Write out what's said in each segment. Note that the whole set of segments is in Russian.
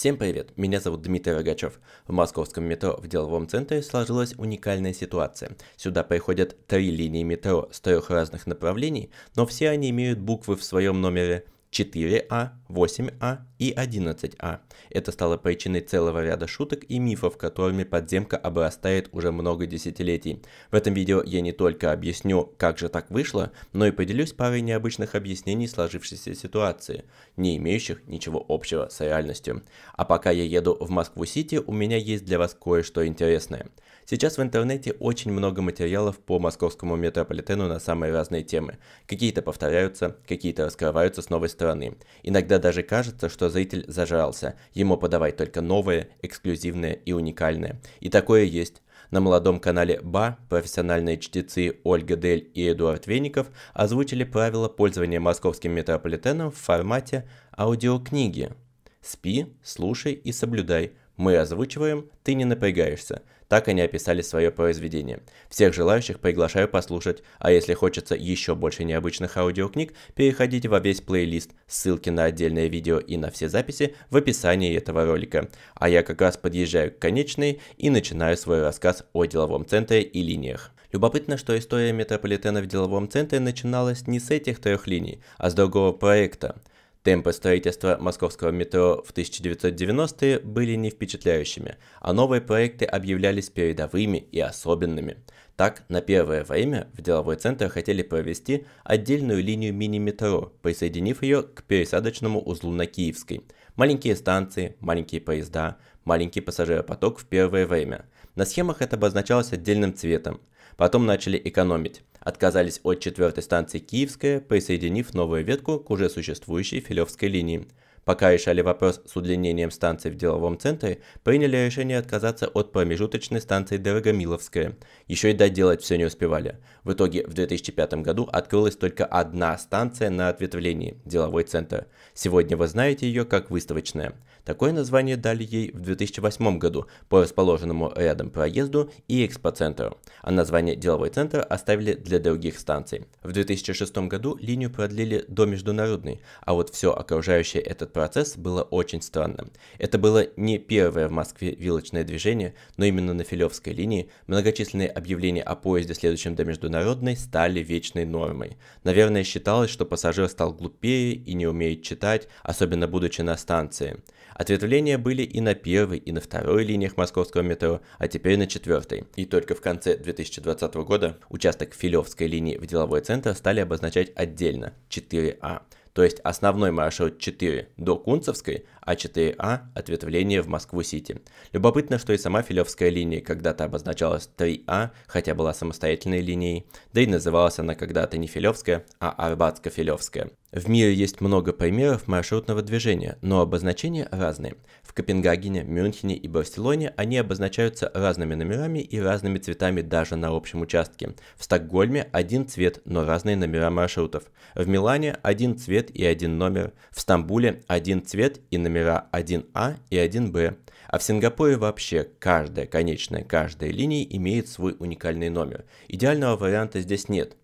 Всем привет, меня зовут Дмитрий Рогачев. В московском метро в деловом центре сложилась уникальная ситуация. Сюда приходят три линии метро с трех разных направлений, но все они имеют буквы в своем номере 4А, 8А и 11А. Это стало причиной целого ряда шуток и мифов, которыми подземка обрастает уже много десятилетий. В этом видео я не только объясню, как же так вышло, но и поделюсь парой необычных объяснений сложившейся ситуации, не имеющих ничего общего с реальностью. А пока я еду в Москву-Сити, у меня есть для вас кое-что интересное. Сейчас в интернете очень много материалов по московскому метрополитену на самые разные темы. Какие-то повторяются, какие-то раскрываются с новой стороны. Иногда даже кажется, что зритель зажрался, ему подавать только новое, эксклюзивное и уникальное. И такое есть. На молодом канале БА профессиональные чтецы Ольга Дель и Эдуард Веников озвучили правила пользования московским метрополитеном в формате аудиокниги. Спи, слушай и соблюдай. Мы озвучиваем, ты не напрягаешься. Так они описали свое произведение. Всех желающих приглашаю послушать, а если хочется еще больше необычных аудиокниг, переходите во весь плейлист, ссылки на отдельное видео и на все записи в описании этого ролика. А я как раз подъезжаю к конечной и начинаю свой рассказ о деловом центре и линиях. Любопытно, что история метрополитена в деловом центре начиналась не с этих трех линий, а с другого проекта. Темпы строительства московского метро в 1990-е были не впечатляющими, а новые проекты объявлялись передовыми и особенными. Так, на первое время в деловой центр хотели провести отдельную линию мини-метро, присоединив ее к пересадочному узлу на Киевской. Маленькие станции, маленькие поезда, маленький пассажиропоток в первое время. На схемах это обозначалось отдельным цветом – Потом начали экономить. Отказались от четвертой станции Киевская, присоединив новую ветку к уже существующей Филевской линии – Пока решали вопрос с удлинением станции в деловом центре, приняли решение отказаться от промежуточной станции Дорогомиловская. Еще и доделать все не успевали. В итоге в 2005 году открылась только одна станция на ответвлении – деловой центр. Сегодня вы знаете ее как выставочная. Такое название дали ей в 2008 году по расположенному рядом проезду и экспоцентру, а название деловой центр оставили для других станций. В 2006 году линию продлили до международной, а вот все окружающее этот этот процесс было очень странным. Это было не первое в Москве вилочное движение, но именно на Филевской линии многочисленные объявления о поезде, следующем до международной, стали вечной нормой. Наверное, считалось, что пассажир стал глупее и не умеет читать, особенно будучи на станции. Ответвления были и на первой, и на второй линиях московского метро, а теперь на четвертой. И только в конце 2020 года участок Филевской линии в деловой центр стали обозначать отдельно 4А – то есть основной маршрут 4 до Кунцевской, а 4А – ответвление в Москву-Сити. Любопытно, что и сама Филевская линия когда-то обозначалась 3А, хотя была самостоятельной линией, да и называлась она когда-то не Филевская, а Арбатско-Филевская. В мире есть много примеров маршрутного движения, но обозначения разные. В Копенгагене, Мюнхене и Барселоне они обозначаются разными номерами и разными цветами даже на общем участке. В Стокгольме один цвет, но разные номера маршрутов. В Милане один цвет и один номер. В Стамбуле один цвет и номера 1А и 1Б. А в Сингапуре вообще каждая конечная каждая линии имеет свой уникальный номер. Идеального варианта здесь нет.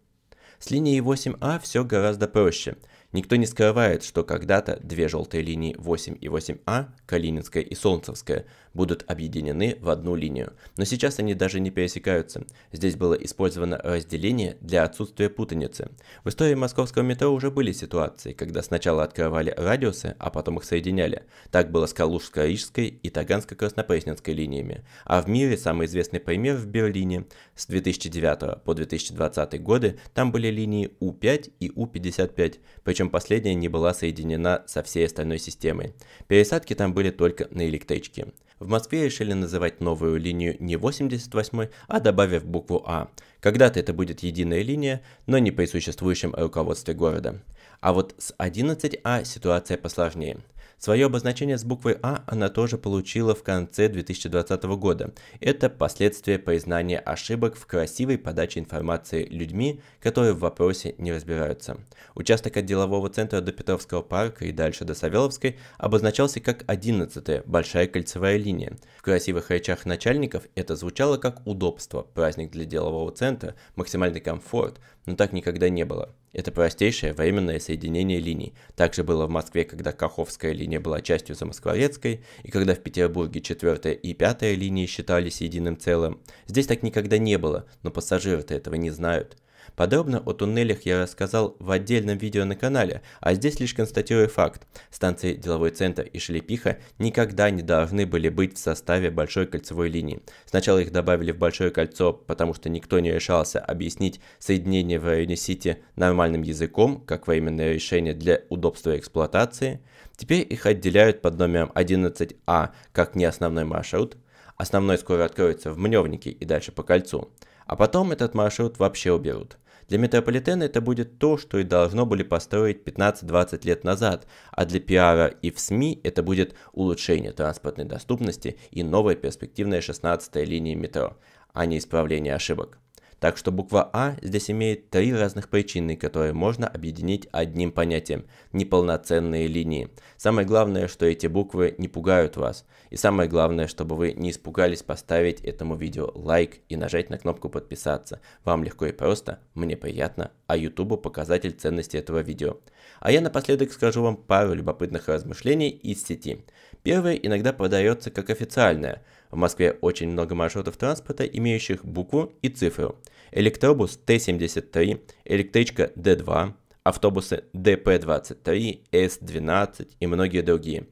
С линией 8А все гораздо проще. Никто не скрывает, что когда-то две желтые линии 8 и 8А, Калининская и Солнцевская, будут объединены в одну линию, но сейчас они даже не пересекаются. Здесь было использовано разделение для отсутствия путаницы. В истории московского метро уже были ситуации, когда сначала открывали радиусы, а потом их соединяли. Так было с Калужско-Рижской и Таганско-Краснопресненской линиями. А в мире самый известный пример в Берлине. С 2009 по 2020 годы там были линии У5 и У55, причем причем последняя не была соединена со всей остальной системой. Пересадки там были только на электричке. В Москве решили называть новую линию не 88, а добавив букву А. Когда-то это будет единая линия, но не при существующем руководстве города. А вот с 11А ситуация посложнее. Свое обозначение с буквой А она тоже получила в конце 2020 года. Это последствия признания ошибок в красивой подаче информации людьми, которые в вопросе не разбираются. Участок от делового центра до Петровского парка и дальше до Савеловской обозначался как 11-я большая кольцевая линия линия. В красивых речах начальников это звучало как удобство, праздник для делового центра, максимальный комфорт, но так никогда не было. Это простейшее временное соединение линий. Также было в Москве, когда Каховская линия была частью Замоскворецкой, и когда в Петербурге 4 и 5 линии считались единым целым. Здесь так никогда не было, но пассажиры-то этого не знают. Подобно о туннелях я рассказал в отдельном видео на канале, а здесь лишь констатирую факт. Станции Деловой Центр и Шелепиха никогда не должны были быть в составе большой кольцевой линии. Сначала их добавили в большое кольцо, потому что никто не решался объяснить соединение в районе Сити нормальным языком, как временное решение для удобства эксплуатации. Теперь их отделяют под номером 11А, как не основной маршрут. Основной скоро откроется в Мневнике и дальше по кольцу. А потом этот маршрут вообще уберут. Для метрополитена это будет то, что и должно были построить 15-20 лет назад, а для пиара и в СМИ это будет улучшение транспортной доступности и новая перспективная 16-я линия метро, а не исправление ошибок. Так что буква А здесь имеет три разных причины, которые можно объединить одним понятием – неполноценные линии. Самое главное, что эти буквы не пугают вас. И самое главное, чтобы вы не испугались поставить этому видео лайк и нажать на кнопку подписаться. Вам легко и просто, мне приятно, а YouTube показатель ценности этого видео. А я напоследок скажу вам пару любопытных размышлений из сети. Первое иногда продается как официальное. В Москве очень много маршрутов транспорта, имеющих букву и цифру. Электробус Т-73, электричка Д-2, автобусы ДП-23, С-12 и многие другие.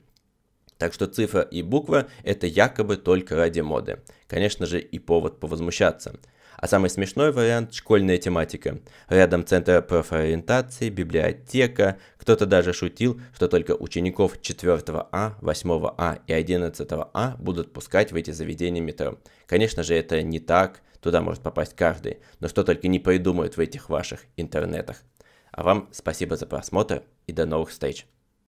Так что цифра и буква – это якобы только ради моды. Конечно же, и повод повозмущаться – а самый смешной вариант – школьная тематика. Рядом центр профориентации, библиотека. Кто-то даже шутил, что только учеников 4 А, 8 А и 11 А будут пускать в эти заведения метро. Конечно же, это не так, туда может попасть каждый, но что только не придумают в этих ваших интернетах. А вам спасибо за просмотр и до новых встреч!